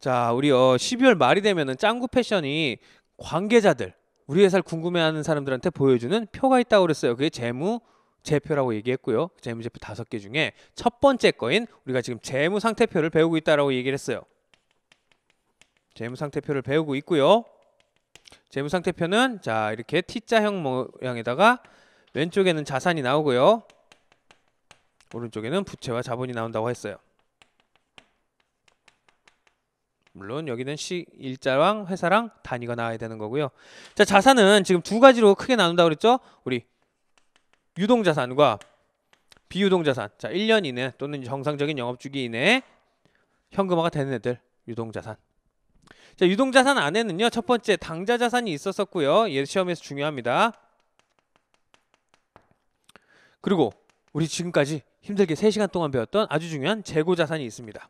자, 우리 어 12월 말이 되면은 짱구 패션이 관계자들, 우리 회사를 궁금해하는 사람들한테 보여주는 표가 있다고 그랬어요. 그게 재무 제표라고 얘기했고요. 재무제표 다섯 개 중에 첫 번째 거인 우리가 지금 재무 상태표를 배우고 있다라고 얘기를 했어요. 재무 상태표를 배우고 있고요. 재무 상태표는 자 이렇게 T자형 모양에다가 왼쪽에는 자산이 나오고요. 오른쪽에는 부채와 자본이 나온다고 했어요. 물론 여기는 시, 일자랑 회사랑 단위가 나와야 되는 거고요. 자, 자산은 지금 두 가지로 크게 나눈다고 그랬죠? 우리 유동 자산과 비유동 자산. 자, 1년 이내 또는 정상적인 영업 주기 이내에 현금화가 되는 애들 유동 자산. 자, 유동 자산 안에는요. 첫 번째 당좌 자산이 있었었고요. 얘 시험에서 중요합니다. 그리고 우리 지금까지 힘들게 세시간 동안 배웠던 아주 중요한 재고 자산이 있습니다.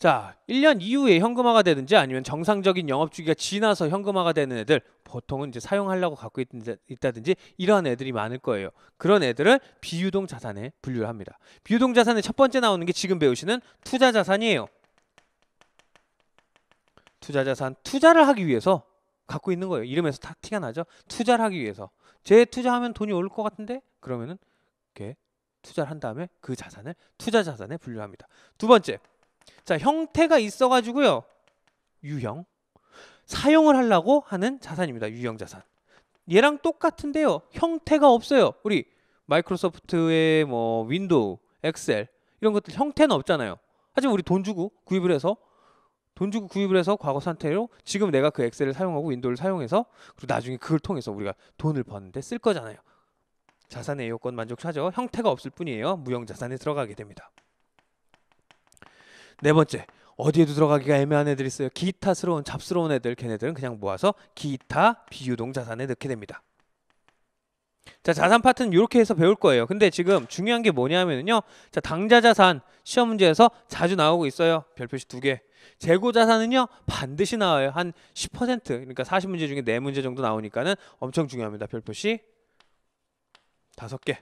자, 1년 이후에 현금화가 되든지 아니면 정상적인 영업 주기가 지나서 현금화가 되는 애들 보통은 이제 사용하려고 갖고 있다든지 이러한 애들이 많을 거예요. 그런 애들을 비유동 자산에 분류를 합니다. 비유동 자산의 첫 번째 나오는 게 지금 배우시는 투자 자산이에요. 투자 자산, 투자를 하기 위해서 갖고 있는 거예요. 이름에서 다 티가 나죠. 투자를 하기 위해서. 제 투자하면 돈이 올 것 같은데 그러면은 이렇게 투자를 한 다음에 그 자산을 투자 자산에 분류합니다. 두 번째. 자, 형태가 있어가지고요. 유형. 사용을 하려고 하는 자산입니다. 유형 자산. 얘랑 똑같은데요. 형태가 없어요. 우리 마이크로소프트의 뭐 윈도우, 엑셀 이런 것들 형태는 없잖아요. 하지만 우리 돈 주고 구입을 해서 돈 주고 구입을 해서 과거 상태로 지금 내가 그 엑셀을 사용하고 윈도우를 사용해서 그리고 나중에 그걸 통해서 우리가 돈을 버는데 쓸 거잖아요. 자산의 요건 만족하죠. 형태가 없을 뿐이에요. 무형 자산에 들어가게 됩니다. 네 번째 어디에도 들어가기가 애매한 애들 있어요. 기타스러운 잡스러운 애들 걔네들은 그냥 모아서 기타 비유동 자산에 넣게 됩니다. 자 자산 파트는 이렇게 해서 배울 거예요. 근데 지금 중요한 게 뭐냐면요. 자당자 자산 시험 문제에서 자주 나오고 있어요. 별표시 두 개. 재고 자산은요 반드시 나와요. 한 10% 그러니까 40문제 중에 4문제 정도 나오니까는 엄청 중요합니다. 별표시 다섯 개.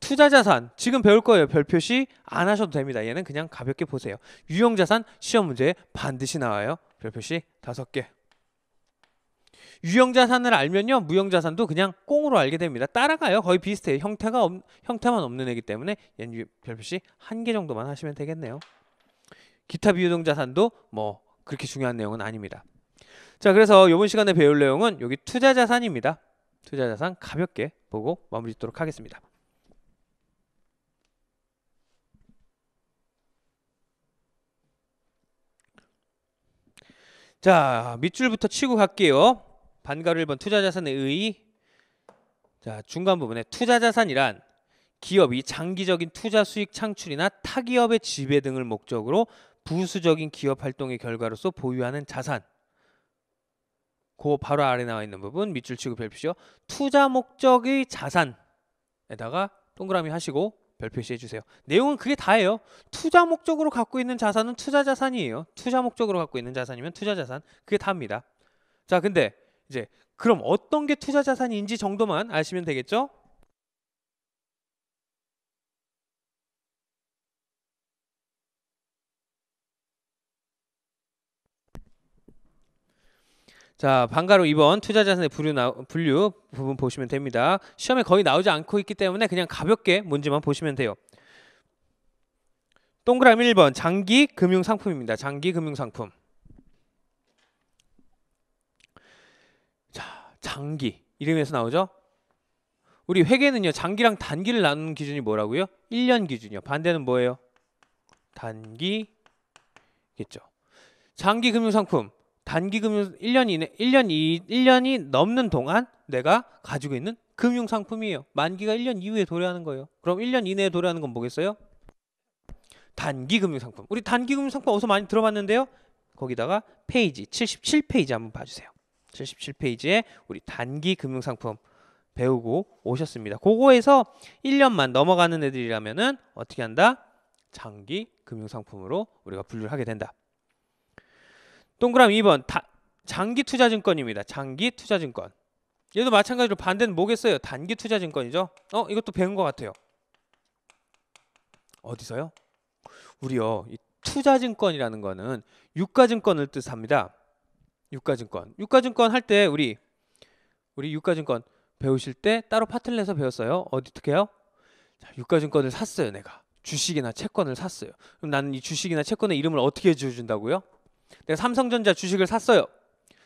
투자 자산 지금 배울 거예요. 별 표시 안 하셔도 됩니다. 얘는 그냥 가볍게 보세요. 유형 자산 시험 문제에 반드시 나와요. 별 표시 다섯 개. 유형 자산을 알면요. 무형 자산도 그냥 꽁으로 알게 됩니다. 따라가요. 거의 비슷해요. 형태가 없, 형태만 없는 애기 때문에 얘는 별 표시 한 개 정도만 하시면 되겠네요. 기타 비유동 자산도 뭐 그렇게 중요한 내용은 아닙니다. 자, 그래서 이번 시간에 배울 내용은 여기 투자 자산입니다. 투자 자산 가볍게 보고 마무리 짓도록 하겠습니다. 자, 밑줄부터 치고 갈게요. 반가로 1번 투자자산의 의. 자, 중간 부분에 투자자산이란 기업이 장기적인 투자 수익 창출이나 타기업의 지배 등을 목적으로 부수적인 기업 활동의 결과로서 보유하는 자산. 그 바로 아래 나와 있는 부분 밑줄 치고 별표시죠. 투자 목적의 자산에다가 동그라미 하시고 별 표시해주세요. 내용은 그게 다예요. 투자 목적으로 갖고 있는 자산은 투자 자산이에요. 투자 목적으로 갖고 있는 자산이면 투자 자산. 그게 다입니다. 자, 근데 이제 그럼 어떤 게 투자 자산인지 정도만 아시면 되겠죠? 자, 방가로 2번 투자 자산의 분류, 나, 분류 부분 보시면 됩니다. 시험에 거의 나오지 않고 있기 때문에 그냥 가볍게 문제만 보시면 돼요. 동그라미 1번 장기 금융 상품입니다. 장기 금융 상품. 자, 장기 이름에서 나오죠? 우리 회계는요. 장기랑 단기를 나누는 기준이 뭐라고요? 1년 기준이요. 반대는 뭐예요? 단기겠죠. 장기 금융 상품. 단기 금융 1년 이내 1년 이 1년이 넘는 동안 내가 가지고 있는 금융 상품이에요. 만기가 1년 이후에 도래하는 거예요. 그럼 1년 이내에 도래하는 건 뭐겠어요? 단기 금융 상품. 우리 단기 금융 상품 어디서 많이 들어봤는데요. 거기다가 페이지 77페이지 한번 봐주세요. 77페이지에 우리 단기 금융 상품 배우고 오셨습니다. 그거에서 1년만 넘어가는 애들이라면은 어떻게 한다? 장기 금융 상품으로 우리가 분류를 하게 된다. 동그라미 2번 다, 장기 투자증권입니다. 장기 투자증권. 얘도 마찬가지로 반대는 뭐겠어요? 단기 투자증권이죠. 어, 이것도 배운 것 같아요. 어디서요? 우리요. 이 투자증권이라는 거는 유가증권을 뜻합니다. 유가증권. 유가증권 할 때 우리 우리 유가증권 배우실 때 따로 파트를 내서 배웠어요. 어디 어떻게 해요? 자, 유가증권을 샀어요, 내가. 주식이나 채권을 샀어요. 그럼 나는 이 주식이나 채권의 이름을 어떻게 지어 준다고요? 내가 네, 삼성전자 주식을 샀어요.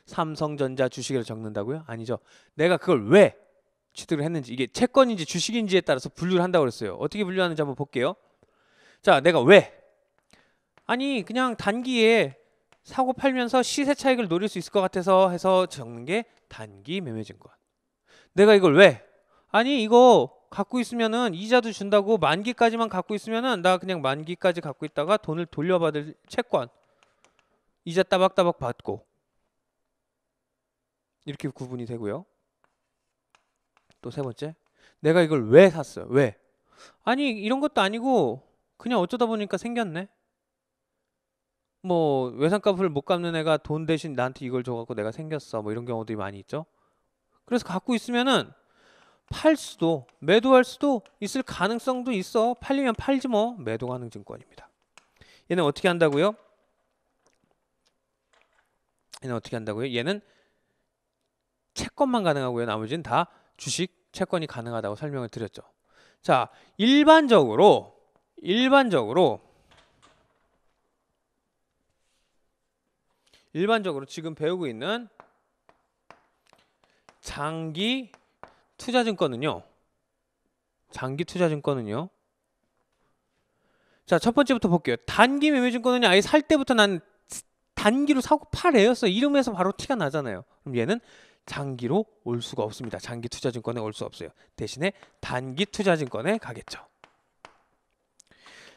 삼성전자 주식을 적는다고요? 아니죠. 내가 그걸 왜 취득을 했는지 이게 채권인지 주식인지에 따라서 분류를 한다고 그랬어요. 어떻게 분류하는지 한번 볼게요. 자, 내가 왜? 아니, 그냥 단기에 사고 팔면서 시세 차익을 노릴 수 있을 것 같아서 해서 적는 게 단기 매매 증권. 내가 이걸 왜? 아니, 이거 갖고 있으면은 이자도 준다고 만기까지만 갖고 있으면은 나 그냥 만기까지 갖고 있다가 돈을 돌려받을 채권. 이자 따박따박 받고 이렇게 구분이 되고요. 또 세 번째, 내가 이걸 왜 샀어요? 왜? 아니 이런 것도 아니고 그냥 어쩌다 보니까 생겼네. 뭐 외상값을 못 갚는 애가 돈 대신 나한테 이걸 줘갖고 내가 생겼어. 뭐 이런 경우들이 많이 있죠. 그래서 갖고 있으면은 팔 수도 매도할 수도 있을 가능성도 있어. 팔리면 팔지 뭐. 매도 가능 증권입니다. 얘는 어떻게 한다고요? 얘는 어떻게 한다고요? 얘는 채권만 가능하고요. 나머지는 다 주식 채권이 가능하다고 설명을 드렸죠. 자, 일반적으로 일반적으로 일반적으로 지금 배우고 있는 장기 투자증권은요. 장기 투자증권은요. 자, 첫 번째부터 볼게요. 단기 매매증권은 아예 살 때부터 난 단기로 사고 팔래요. 이름에서 바로 티가 나잖아요. 그럼 얘는 장기로 올 수가 없습니다. 장기 투자증권에 올 수 없어요. 대신에 단기 투자증권에 가겠죠.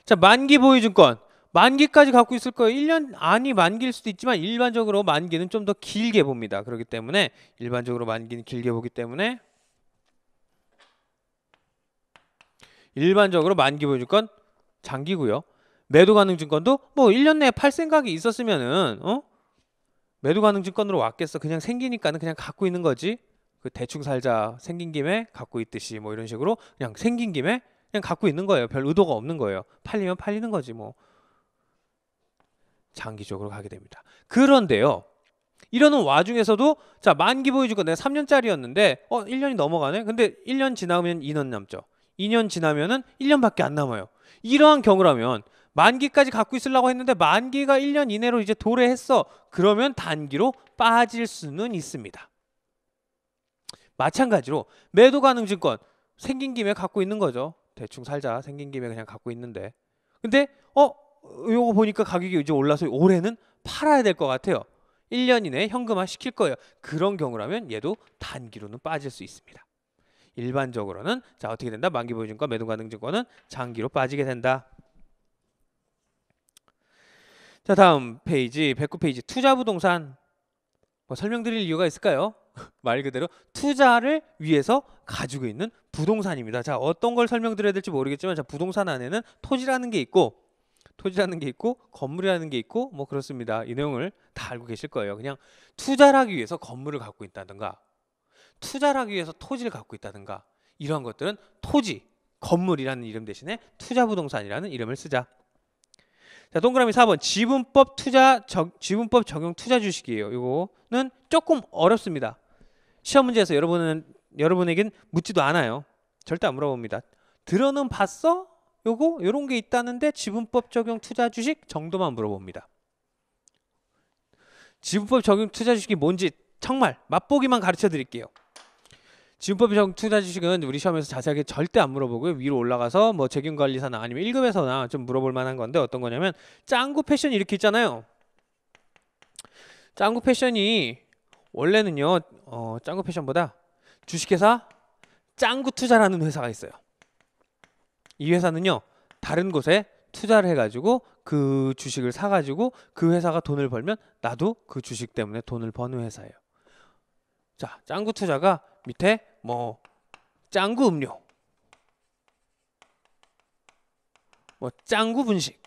자, 만기 보유증권. 만기까지 갖고 있을 거예요. 1년 안이 만기일 수도 있지만 일반적으로 만기는 좀 더 길게 봅니다. 그렇기 때문에 일반적으로 만기는 길게 보기 때문에 일반적으로 만기 보유증권 장기고요. 매도 가능 증권도 뭐 1년 내에 팔 생각이 있었으면은 어? 매도 가능 증권으로 왔겠어. 그냥 생기니까는 그냥 갖고 있는 거지. 그 대충 살자 생긴 김에 갖고 있듯이 뭐 이런 식으로 그냥 생긴 김에 그냥 갖고 있는 거예요. 별 의도가 없는 거예요. 팔리면 팔리는 거지 뭐. 장기적으로 가게 됩니다. 그런데요. 이러는 와중에서도 자 만기 보유주가 내가 3년짜리였는데 어 1년이 넘어가네. 근데 1년 지나면 2년 남죠. 2년 지나면은 1년밖에 안 남아요. 이러한 경우라면 만기까지 갖고 있으려고 했는데 만기가 1년 이내로 이제 도래했어. 그러면 단기로 빠질 수는 있습니다. 마찬가지로 매도 가능 증권 생긴 김에 갖고 있는 거죠. 대충 살자 생긴 김에 그냥 갖고 있는데. 근데 어 요거 보니까 가격이 이제 올라서 올해는 팔아야 될 것 같아요. 1년 이내에 현금화 시킬 거예요. 그런 경우라면 얘도 단기로는 빠질 수 있습니다. 일반적으로는 자 어떻게 된다? 만기 보증권 매도 가능 증권은 장기로 빠지게 된다. 자 다음 페이지 109페이지 투자부동산 뭐 설명드릴 이유가 있을까요? 말 그대로 투자를 위해서 가지고 있는 부동산입니다. 자 어떤 걸 설명드려야 될지 모르겠지만 자 부동산 안에는 토지라는 게 있고 토지라는 게 있고 건물이라는 게 있고 뭐 그렇습니다. 이 내용을 다 알고 계실 거예요. 그냥 투자를 하기 위해서 건물을 갖고 있다든가 투자를 하기 위해서 토지를 갖고 있다든가 이러한 것들은 토지 건물이라는 이름 대신에 투자부동산이라는 이름을 쓰자. 자, 동그라미 4번 지분법 투자 적, 지분법 적용 투자 주식이에요. 이거는 조금 어렵습니다. 시험 문제에서 여러분은 여러분에겐 묻지도 않아요. 절대 안 물어봅니다. 들어는 봤어? 요거 요런 게 있다는데 지분법 적용 투자 주식 정도만 물어봅니다. 지분법 적용 투자 주식이 뭔지 정말 맛보기만 가르쳐 드릴게요. 지분법이투자 주식은 우리 시험에서 자세하게 절대 안 물어보고요. 위로 올라가서 뭐 재균관리사나 아니면 1급에서나 좀 물어볼 만한 건데 어떤 거냐면 짱구 패션 이렇게 있잖아요. 짱구 패션이 원래는요. 어, 짱구 패션보다 주식회사 짱구 투자라는 회사가 있어요. 이 회사는요. 다른 곳에 투자를 해가지고 그 주식을 사가지고 그 회사가 돈을 벌면 나도 그 주식 때문에 돈을 버는 회사예요. 자, 짱구 투자가 밑에 뭐 짱구 음료 뭐 짱구 분식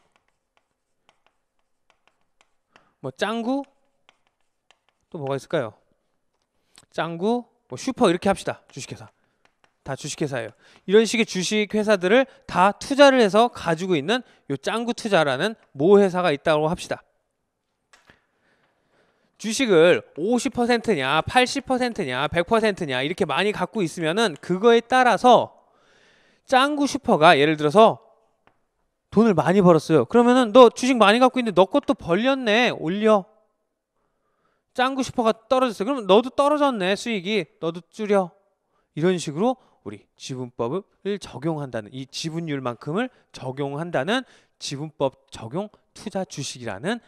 뭐 짱구 또 뭐가 있을까요? 짱구 뭐 슈퍼 이렇게 합시다 주식회사 다 주식회사예요 이런 식의 주식회사들을 다 투자를 해서 가지고 있는 요 짱구 투자라는 모 회사가 있다고 합시다 주식을 50%냐, 80%냐, 100%냐 이렇게 많이 갖고 있으면은 그거에 따라서 짱구 슈퍼가 예를 들어서 돈을 많이 벌었어요. 그러면은 너 주식 많이 갖고 있는데 너 것도 벌렸네. 올려. 짱구 슈퍼가 떨어졌어. 그럼 너도 떨어졌네. 수익이. 너도 줄여. 이런 식으로 우리 지분법을 적용한다는 이 지분율만큼을 적용한다는 지분법 적용 투자 주식이라는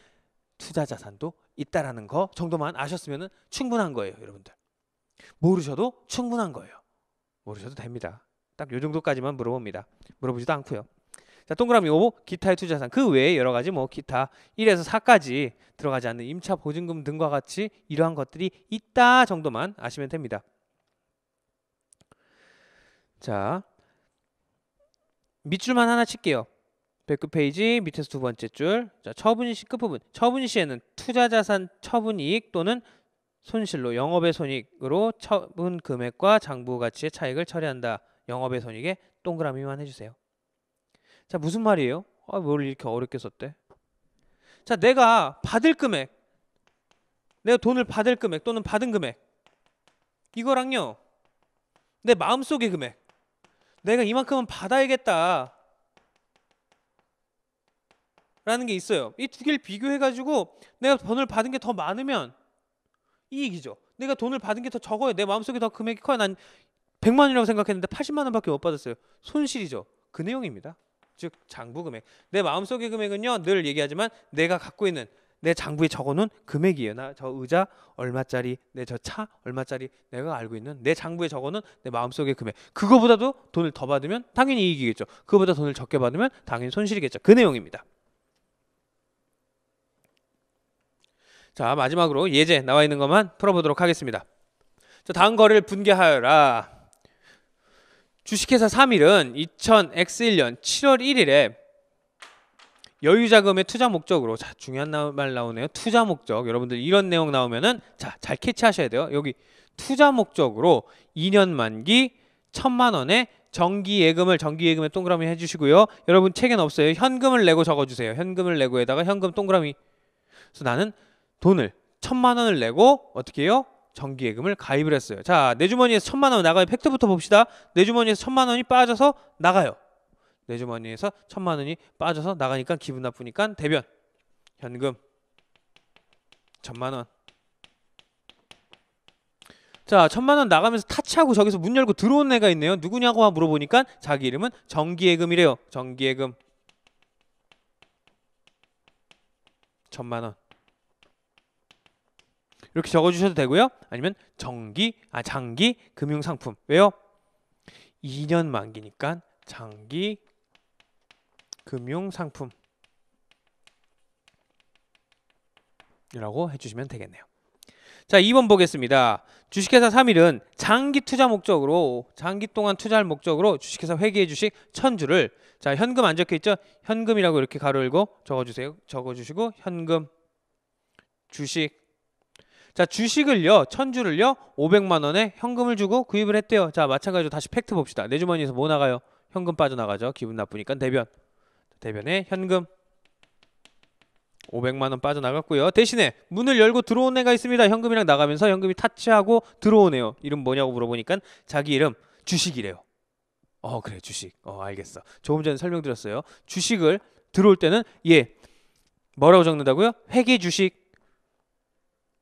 투자 자산도 있다라는 거 정도만 아셨으면 충분한 거예요, 여러분들. 모르셔도 충분한 거예요. 모르셔도 됩니다. 딱 요 정도까지만 물어봅니다. 물어보지도 않고요. 자, 동그라미 5 기타의 투자산 그 외에 여러 가지 뭐 기타 1에서 4까지 들어가지 않는 임차 보증금 등과 같이 이러한 것들이 있다 정도만 아시면 됩니다. 자 밑줄만 하나 칠게요. 백크페이지 밑에서 두 번째 줄. 자, 처분시 끝부분. 처분시에는 투자자산 처분이익 또는 손실로 영업의 손익으로 처분 금액과 장부 가치의 차익을 처리한다. 영업의 손익에 동그라미만 해주세요. 자, 무슨 말이에요? 아, 뭘 이렇게 어렵게 썼대? 자, 내가 받을 금액, 내가 돈을 받을 금액 또는 받은 금액, 이거랑요, 내 마음속의 금액, 내가 이만큼은 받아야겠다. 라는 게 있어요. 이 두 개를 비교해가지고 내가 돈을 받은 게 더 많으면 이익이죠. 내가 돈을 받은 게 더 적어요. 내 마음속에 더 금액이 커요. 난 100만 원이라고 생각했는데 80만 원밖에 못 받았어요. 손실이죠. 그 내용입니다. 즉 장부 금액. 내 마음속의 금액은요. 늘 얘기하지만 내가 갖고 있는 내 장부에 적어놓은 금액이에요. 나 저 의자 얼마짜리, 내 저 차 얼마짜리 내가 알고 있는 내 장부에 적어놓은 내 마음속의 금액. 그거보다도 돈을 더 받으면 당연히 이익이겠죠. 그거보다 돈을 적게 받으면 당연히 손실이겠죠. 그 내용입니다. 자, 마지막으로 예제 나와 있는 것만 풀어보도록 하겠습니다. 자, 다음 거를 분개하여라. 주식회사 3일은 2000X1년 7월 1일에 여유자금의 투자 목적으로 자 중요한 나, 말 나오네요 투자 목적 여러분들 이런 내용 나오면은 자 잘 캐치하셔야 돼요 여기 투자 목적으로 2년 만기 1 천만 원의 정기 예금을 정기 예금에 동그라미 해주시고요 여러분 책엔 없어요 현금을 내고 적어주세요 현금을 내고에다가 현금 동그라미 그래서 나는 돈을 천만 원을 내고 어떻게 해요? 정기예금을 가입을 했어요. 자, 내 주머니에서 천만 원 나가요. 팩트부터 봅시다. 내 주머니에서 천만 원이 빠져서 나가요. 내 주머니에서 천만 원이 빠져서 나가니까 기분 나쁘니까 대변 현금 천만 원. 자, 천만 원 나가면서 타치하고 저기서 문 열고 들어온 애가 있네요. 누구냐고 물어보니까 자기 이름은 정기예금이래요. 정기예금. 천만 원. 이렇게 적어주셔도 되고요. 아니면 정기, 아 장기 금융상품 왜요? 2년 만기니까 장기 금융상품 이라고 해주시면 되겠네요. 자 2번 보겠습니다. 주식회사 3일은 장기 투자 목적으로 장기 동안 투자할 목적으로 주식회사 회계의 주식 1000주를 자 현금 안 적혀있죠? 현금이라고 이렇게 가로 열고 적어주세요. 적어주시고 현금 주식 자, 주식을요, 천주를요, 500만 원에 현금을 주고 구입을 했대요. 자, 마찬가지로 다시 팩트 봅시다. 내 주머니에서 뭐 나가요? 현금 빠져나가죠. 기분 나쁘니까 대변. 대변에 현금. 500만 원 빠져나갔고요. 대신에 문을 열고 들어온 애가 있습니다. 현금이랑 나가면서 현금이 타치하고 들어오네요. 이름 뭐냐고 물어보니까 자기 이름 주식이래요. 어 그래 주식. 어 알겠어. 조금 전에 설명드렸어요. 주식을 들어올 때는 예 뭐라고 적는다고요? 회계 주식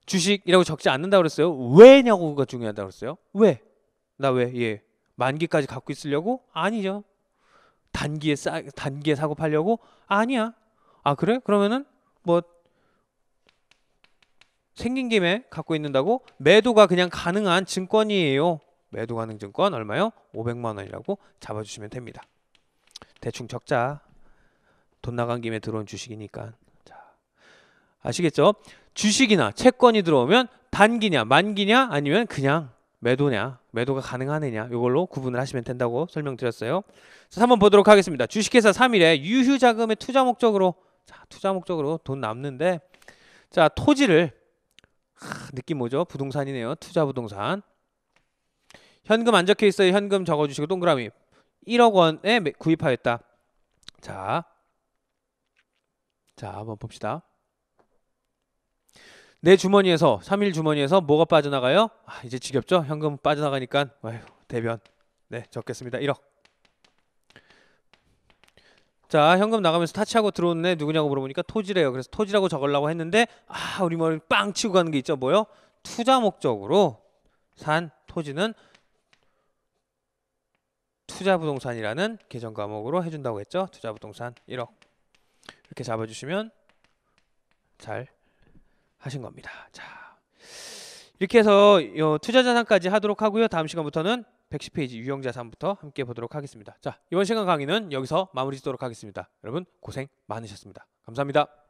주식이라고 적지 않는다 그랬어요. 왜냐고가 중요하다 그랬어요. 왜? 나 왜? 예. 만기까지 갖고 있으려고? 아니죠. 단기에 싸 단기에 사고 팔려고? 아니야. 아 그래? 그러면은 뭐 생긴 김에 갖고 있는다고 매도가 그냥 가능한 증권이에요. 매도 가능 증권 얼마요? 500만 원이라고 잡아주시면 됩니다. 대충 적자. 돈 나간 김에 들어온 주식이니까. 아시겠죠? 주식이나 채권이 들어오면 단기냐 만기냐 아니면 그냥 매도냐 매도가 가능하느냐 이걸로 구분을 하시면 된다고 설명드렸어요. 자, 한번 보도록 하겠습니다. 주식회사 3일에 유휴자금의 투자 목적으로 자, 투자 목적으로 돈 남는데 자 토지를 하, 느낌 뭐죠? 부동산이네요. 투자 부동산 현금 안 적혀 있어요. 현금 적어주시고 동그라미 1억 원에 구입하였다. 자, 자 한번 봅시다. 내 주머니에서 3일 주머니에서 뭐가 빠져나가요? 아, 이제 지겹죠? 현금 빠져나가니까 아휴, 대변. 네, 적겠습니다. 1억. 자, 현금 나가면서 타치하고 들어오는데 누구냐고 물어보니까 토지래요. 그래서 토지라고 적으려고 했는데 아, 우리 머리 빵 치고 가는 게 있죠. 뭐요? 투자 목적으로 산 토지는 투자 부동산이라는 계정 과목으로 해준다고 했죠. 투자 부동산 1억. 이렇게 잡아주시면 잘 하신 겁니다. 자, 이렇게 해서 어, 투자 자산까지 하도록 하고요. 다음 시간부터는 110페이지 유형 자산부터 함께 보도록 하겠습니다. 자, 이번 시간 강의는 여기서 마무리 짓도록 하겠습니다. 여러분 고생 많으셨습니다. 감사합니다.